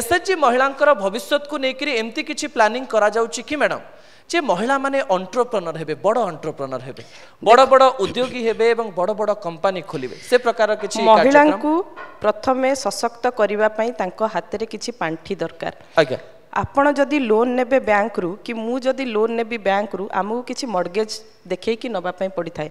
এসএচজি মহিলাঙ্কর ভবিষ্যৎকু নেইকি এমতি কিছু প্ল্যানিং করা যাচ্ছে কি ম্যাডাম যে মহিলা মানে অন্ট্রপ্রনর হেবে বড় অন্ট্রপ্রনর হেবে বড় বড় উদ্যোগী হেবে এবং বড় বড় কোম্পানি খোলিবে সে প্রকার কিছু মহিলাঙ্কু প্রথমে সশক্ত করিবা পাই তাঙ্ক হাতরে কিছু পাণ্ঠি দরকার আজ্ঞা আপনার যদি লোন নেবে ନେବେ ବ୍ୟାଙ୍କରୁ କି ମୁଁ ଯଦି ଲୋନ୍ ନେବି ବ୍ୟାଙ୍କରୁ ଆମକୁ କିଛି ମଡ଼ଗେଜ୍ ଦେଖେଇକି ନେବା পড়ি থাকে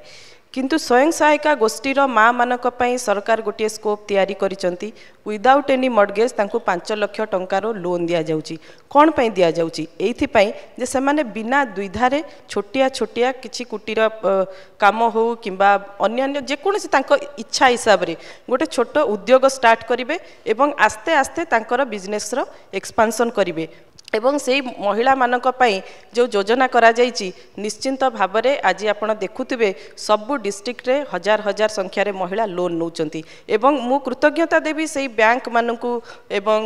କିନ୍ତୁ ସ୍ୱୟଂ ସହାୟିକା ଗୋଷ୍ଠୀର ମାଆମାନଙ୍କ ପାଇଁ ସରକାର ଗୋଟିଏ ସ୍କୋପ୍ ତିଆରି କରିଛନ୍ତି ୱିଦାଉଟ୍ ଏନି ମଡ଼ଗେଜ୍ ତାଙ୍କୁ ପାଞ୍ଚ ଲକ୍ଷ ଟଙ୍କାର ଲୋନ୍ ଦିଆଯାଉଛି କ'ଣ ପାଇଁ ଦିଆଯାଉଛି ଏଇଥିପାଇଁ ଯେ ସେମାନେ ବିନା ଦ୍ୱିଧାରେ ଛୋଟିଆ ଛୋଟିଆ କିଛି କୁଟୀର କାମ ହେଉ କିମ୍ବା ଅନ୍ୟାନ୍ୟ ଯେକୌଣସି ତାଙ୍କ ଇଚ୍ଛା ହିସାବରେ ଗୋଟେ ଛୋଟ ଉଦ୍ୟୋଗ ଷ୍ଟାର୍ଟ କରିବେ ଏବଂ ଆସ୍ତେ ଆସ୍ତେ ତାଙ୍କର ବିଜନେସ୍ର ଏକ୍ସପାନ୍ସନ୍ କରିବେ এবং সেই মহিলাମାନଙ୍କ ପାଇଁ ଯେଉଁ ଯୋଜନା କରାଯାଇଛି ନିଶ୍ଚିନ୍ତ ଭାବରେ ଆଜି ଆପଣ ଦେଖୁଥିବେ ସବୁ ଡିଷ୍ଟ୍ରିକ୍ଟରେ ହଜାର ହଜାର ସଂଖ୍ୟାରେ ମହିଳା ଲୋନ୍ ନେଉଛନ୍ତି ଏବଂ ମୁଁ କୃତଜ୍ଞତା ଦେବି ସେଇ ବ୍ୟାଙ୍କମାନଙ୍କୁ ଏବଂ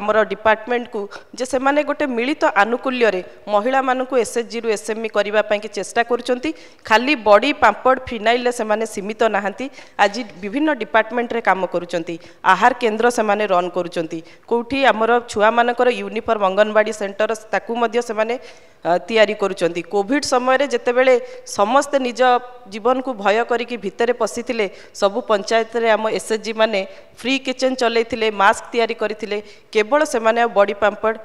ଆମର ଡିପାର୍ଟମେଣ୍ଟକୁ ଯେ ସେମାନେ ଗୋଟେ ମିଳିତ ଆନୁକୂଲ୍ୟରେ ମହିଳାମାନଙ୍କୁ ଏସ୍ଏଚ୍ଜିରୁ ଏସ୍ଏମ୍ଇ କରିବା ପାଇଁକି ଚେଷ୍ଟା କରୁଛନ୍ତି ଖାଲି ବଡ଼ି ପାମ୍ପଡ଼ ଫିନାଇଲରେ ସେମାନେ ସୀମିତ ନାହାନ୍ତି ଆଜି ବିଭିନ୍ନ ଡିପାର୍ଟମେଣ୍ଟରେ କାମ କରୁଛନ୍ତି ଆହାର କେନ୍ଦ୍ର ସେମାନେ ରନ୍ କରୁଛନ୍ତି କେଉଁଠି ଆମର ଛୁଆମାନଙ୍କର ୟୁନିଫର୍ମ ଅଙ୍ଗନବାଡ଼ି ଅଙ୍ଗନବାଡ଼ି ସେଣ୍ଟର ତାକୁ ମଧ୍ୟ ସେମାନେ ତିଆରି କରୁଛନ୍ତି କୋଭିଡ଼ ସମୟରେ ଯେତେବେଳେ ସମସ୍ତେ ନିଜ ଜୀବନକୁ ଭୟ କରିକି ଭିତରେ ପଶିଥିଲେ ସବୁ ପଞ୍ଚାୟତରେ ଆମ ଏସ୍ଏଚ୍ଜି ମାନେ ଫ୍ରି କିଚେନ୍ ଚଲେଇଥିଲେ ମାସ୍କ ତିଆରି କରିଥିଲେ କେବଳ ସେମାନେ ଆଉ ବଡ଼ି ପାମ୍ପଡ଼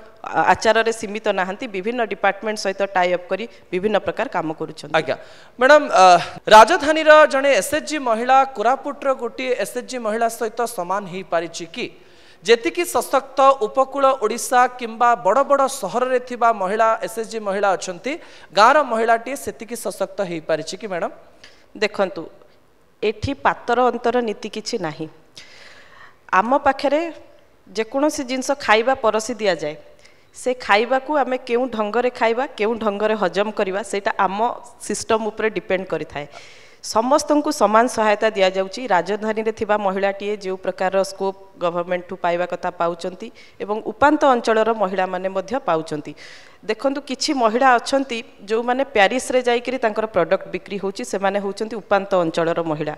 ଆଚାରରେ ସୀମିତ ନାହାନ୍ତି ବିଭିନ୍ନ ଡିପାର୍ଟମେଣ୍ଟ ସହିତ ଟାଇଅପ୍ କରି ବିଭିନ୍ନ ପ୍ରକାର କାମ କରୁଛନ୍ତି ଆଜ୍ଞା ମ୍ୟାଡ଼ାମ୍ ରାଜଧାନୀର ଜଣେ ଏସ୍ଏଚ୍ଜି ମହିଳା କୋରାପୁଟର ଗୋଟିଏ ଏସ୍ଏଚ୍ଜି ମହିଳା ସହିତ ସମାନ ହୋଇପାରିଛି କି ଯେତିକି ସଶକ୍ତ ଉପକୂଳ ଓଡ଼ିଶା କିମ୍ବା ବଡ଼ ବଡ଼ ସହରରେ ଥିବା ମହିଳା ଏସ୍ ଏଚ୍ ଜି ମହିଳା ଅଛନ୍ତି ଗାଁର ମହିଳାଟିଏ ସେତିକି ସଶକ୍ତ ହୋଇପାରିଛି କି ମ୍ୟାଡ଼ାମ୍ ଦେଖନ୍ତୁ ଏଠି ପାତର ଅନ୍ତର ନୀତି କିଛି ନାହିଁ ଆମ ପାଖରେ ଯେକୌଣସି ଜିନିଷ ଖାଇବା ପରଷି ଦିଆଯାଏ ସେ ଖାଇବାକୁ ଆମେ କେଉଁ ଢଙ୍ଗରେ ଖାଇବା କେଉଁ ଢଙ୍ଗରେ ହଜମ କରିବା ସେଇଟା ଆମ ସିଷ୍ଟମ ଉପରେ ଡିପେଣ୍ଡ କରିଥାଏ ସମସ୍ତଙ୍କୁ ସମାନ ସହାୟତା ଦିଆଯାଉଛି ରାଜଧାନୀରେ ଥିବା ମହିଳାଟିଏ ଯେଉଁ ପ୍ରକାରର ସ୍କୋପ୍ ଗଭର୍ଣ୍ଣମେଣ୍ଟଠୁ ପାଇବା କଥା ପାଉଛନ୍ତି ଏବଂ ଉପାନ୍ତ ଅଞ୍ଚଳର ମହିଳାମାନେ ମଧ୍ୟ ପାଉଛନ୍ତି ଦେଖନ୍ତୁ କିଛି ମହିଳା ଅଛନ୍ତି ଯେଉଁମାନେ ପ୍ୟାରିସରେ ଯାଇକରି ତାଙ୍କର ପ୍ରଡ଼କ୍ଟ ବିକ୍ରି ହେଉଛି ସେମାନେ ହେଉଛନ୍ତି ଉପାନ୍ତ ଅଞ୍ଚଳର ମହିଳା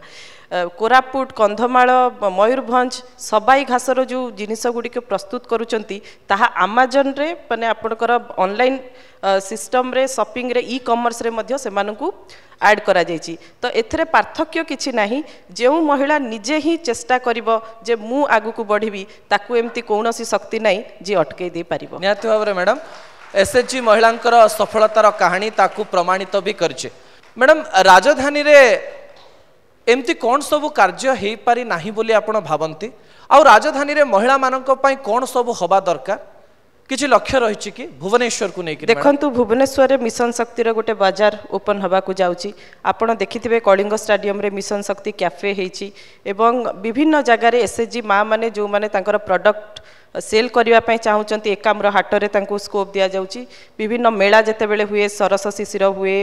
କୋରାପୁଟ କନ୍ଧମାଳ ମୟୂରଭଞ୍ଜ ସବାଇ ଘାସର ଯେଉଁ ଜିନିଷ ଗୁଡ଼ିକ ପ୍ରସ୍ତୁତ କରୁଛନ୍ତି ତାହା ଆମାଜନରେ ମାନେ ଆପଣଙ୍କର ଅନଲାଇନ୍ ସିଷ୍ଟମ୍ରେ ସପିଂରେ ଇ କମର୍ସରେ ମଧ୍ୟ ସେମାନଙ୍କୁ ଆଡ଼୍ କରାଯାଇଛି ତ ଏଥିରେ ପାର୍ଥକ୍ୟ କିଛି ନାହିଁ ଯେଉଁ ମହିଳା ନିଜେ ହିଁ ଚେଷ୍ଟା କରିବ ଯେ ମୁଁ ଆଗକୁ ବଢ଼ିବି ତାକୁ ଏମିତି କୌଣସି ଶକ୍ତି ନାହିଁ ଯିଏ ଅଟକେଇ ଦେଇପାରିବ ନିହାତି ଭାବରେ ମ୍ୟାଡ଼ାମ୍ ଏସ୍ଏଚ୍ଜି ମହିଳାଙ୍କର ସଫଳତାର କାହାଣୀ ତାକୁ ପ୍ରମାଣିତ ବି କରିଛି ମ୍ୟାଡ଼ାମ୍ ରାଜଧାନୀରେ ଏମିତି କ'ଣ ସବୁ କାର୍ଯ୍ୟ ହେଇପାରିନାହିଁ ବୋଲି ଆପଣ ଭାବନ୍ତି ଆଉ ରାଜଧାନୀରେ ମହିଳାମାନଙ୍କ ପାଇଁ କ'ଣ ସବୁ ହେବା ଦରକାର କିଛି ଲକ୍ଷ୍ୟ ରହିଛି କି ଭୁବନେଶ୍ୱରକୁ ନେଇକି ଦେଖନ୍ତୁ ଭୁବନେଶ୍ୱରରେ ମିଶନ ଶକ୍ତିର ଗୋଟେ ବଜାର ଓପନ୍ ହେବାକୁ ଯାଉଛି ଆପଣ ଦେଖିଥିବେ କଳିଙ୍ଗ ଷ୍ଟାଡିୟମରେ ମିଶନ ଶକ୍ତି କ୍ୟାଫେ ହେଇଛି ଏବଂ ବିଭିନ୍ନ ଜାଗାରେ ଏସ୍ଏଚ୍ଜି ମାଆମାନେ ଯେଉଁମାନେ ତାଙ୍କର ପ୍ରଡକ୍ଟ सेल करने चाहूंट एकाम हाट में स्कोप दि जाऊँगी विभिन्न मेला जिते बड़े हुए सरस शिशिर हुए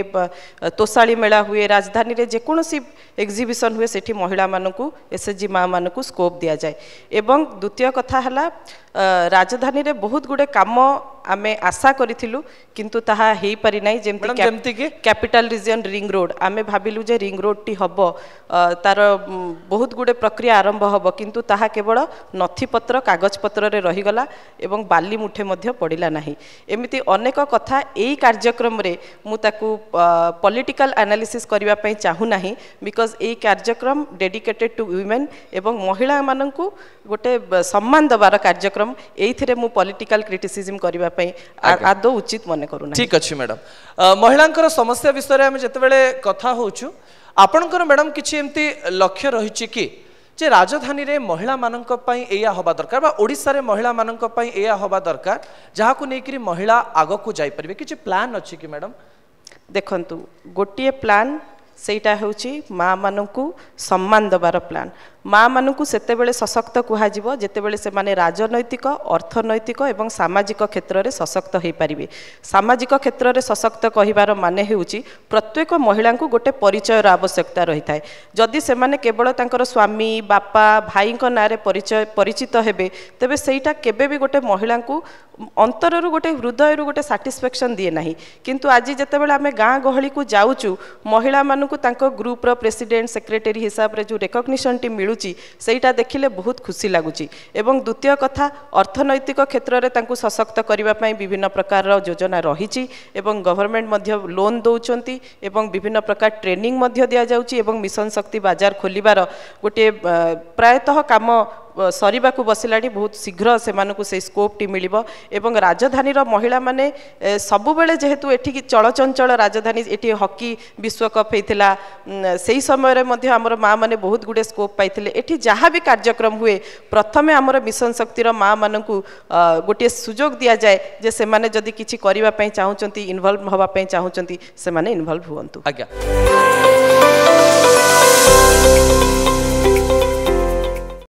तोषा मेला हुए राजधानी में जेकोसी एक्जिबिशन हुए से महिला मानू एस एच जी माँ मान स्कोप दि जाए द्वितीय कथा है राजधानी में बहुत गुड़े कम आमे आशा करूँ कितु तापारिना जमी रिजन रिंग रोड आम भाविलु रिंग रोड टी हम तार बहुत गुड़े प्रक्रिया आरंभ हम कितु ता केवल नथिपत्र रहीगला और बाली मुठे पड़ा ना एमती अनेक कथा कार्यक्रम मुझे पॉलिटिकल एनालिसिस करने चाहूना बिकज यही कार्यक्रम डेडिकेटेड टू वुमेन एवं महिला मानू गोटे सम्मान देवार कार्यक्रम यही पॉलिटिकल क्रिटिसीजम करने आदौ उचित मन करूना ठीक अच्छे मैडम महिला समस्या विषय आम जिते कथा हो ଆପଣଙ୍କର ମ୍ୟାଡ଼ାମ୍ କିଛି ଏମିତି ଲକ୍ଷ୍ୟ ରହିଛି କି ଯେ ରାଜଧାନୀରେ ମହିଳାମାନଙ୍କ ପାଇଁ ଏଇଆ ହେବା ଦରକାର ବା ଓଡ଼ିଶାରେ ମହିଳାମାନଙ୍କ ପାଇଁ ଏଇଆ ହେବା ଦରକାର ଯାହାକୁ ନେଇକରି ମହିଳା ଆଗକୁ ଯାଇପାରିବେ କିଛି ପ୍ଲାନ୍ ଅଛି କି ମ୍ୟାଡ଼ାମ୍ ଦେଖନ୍ତୁ ଗୋଟିଏ ପ୍ଲାନ୍ ସେଇଟା ହେଉଛି ମାମାନଙ୍କୁ ସମ୍ମାନ ଦେବାର ପ୍ଲାନ୍ ମାମାନଙ୍କୁ ସେତେବେଳେ ସଶକ୍ତ କୁହାଯିବ ଯେତେବେଳେ ସେମାନେ ରାଜନୈତିକ ଅର୍ଥନୈତିକ ଏବଂ ସାମାଜିକ କ୍ଷେତ୍ରରେ ସଶକ୍ତ ହୋଇପାରିବେ ସାମାଜିକ କ୍ଷେତ୍ରରେ ସଶକ୍ତ କହିବାର ମାନେ ହେଉଛି ପ୍ରତ୍ୟେକ ମହିଳାଙ୍କୁ ଗୋଟେ ପରିଚୟର ଆବଶ୍ୟକତା ରହିଥାଏ ଯଦି ସେମାନେ କେବଳ ତାଙ୍କର ସ୍ୱାମୀ ବାପା ଭାଇଙ୍କ ନାଁରେ ପରିଚୟ ପରିଚିତ ହେବେ ତେବେ ସେଇଟା କେବେ ବି ଗୋଟେ ମହିଳାଙ୍କୁ ଅନ୍ତରରୁ ଗୋଟେ ହୃଦୟରୁ ଗୋଟେ ସାଟିସ୍ଫ୍ୟାକ୍ସନ୍ ଦିଏ ନାହିଁ କିନ୍ତୁ ଆଜି ଯେତେବେଳେ ଆମେ ଗାଁ ଗହଳିକୁ ଯାଉଛୁ ମହିଳାମାନଙ୍କୁ ତାଙ୍କ ଗ୍ରୁପ୍ର ପ୍ରେସିଡେଣ୍ଟ ସେକ୍ରେଟେରୀ ହିସାବରେ ଯେଉଁ ରେକଗ୍ନିସନ୍ଟି ମିଳୁ ମିଳୁଛି ସେଇଟା ଦେଖିଲେ ବହୁତ ଖୁସି ଲାଗୁଛି ଏବଂ ଦ୍ୱିତୀୟ କଥା ଅର୍ଥନୈତିକ କ୍ଷେତ୍ରରେ ତାଙ୍କୁ ସଶକ୍ତ କରିବା ପାଇଁ ବିଭିନ୍ନ ପ୍ରକାରର ଯୋଜନା ରହିଛି ଏବଂ ଗଭର୍ଣ୍ଣମେଣ୍ଟ ମଧ୍ୟ ଲୋନ୍ ଦେଉଛନ୍ତି ଏବଂ ବିଭିନ୍ନ ପ୍ରକାର ଟ୍ରେନିଂ ମଧ୍ୟ ଦିଆଯାଉଛି ଏବଂ ମିଶନ ଶକ୍ତି ବାଜାର ଖୋଲିବାର ଗୋଟିଏ ପ୍ରାୟତଃ କାମ ସରିବାକୁ ବସିଲାଣି ବହୁତ ଶୀଘ୍ର ସେମାନଙ୍କୁ ସେଇ ସ୍କୋପ୍ଟି ମିଳିବ ଏବଂ ରାଜଧାନୀର ମହିଳାମାନେ ସବୁବେଳେ ଯେହେତୁ ଏଠିକି ଚଳଚଞ୍ଚଳ ରାଜଧାନୀ ଏଠି ହକି ବିଶ୍ୱକପ୍ ହେଇଥିଲା ସେହି ସମୟରେ ମଧ୍ୟ ଆମର ମାଆମାନେ ବହୁତ ଗୁଡ଼ିଏ ସ୍କୋପ୍ ପାଇଥିଲେ ଏଠି ଯାହା ବି କାର୍ଯ୍ୟକ୍ରମ ହୁଏ ପ୍ରଥମେ ଆମର ମିଶନ ଶକ୍ତିର ମାଆମାନଙ୍କୁ ଗୋଟିଏ ସୁଯୋଗ ଦିଆଯାଏ ଯେ ସେମାନେ ଯଦି କିଛି କରିବା ପାଇଁ ଚାହୁଁଛନ୍ତି ଇନଭଲ୍ଭ ହେବା ପାଇଁ ଚାହୁଁଛନ୍ତି ସେମାନେ ଇନଭଲ୍ଭ ହୁଅନ୍ତୁ ଆଜ୍ଞା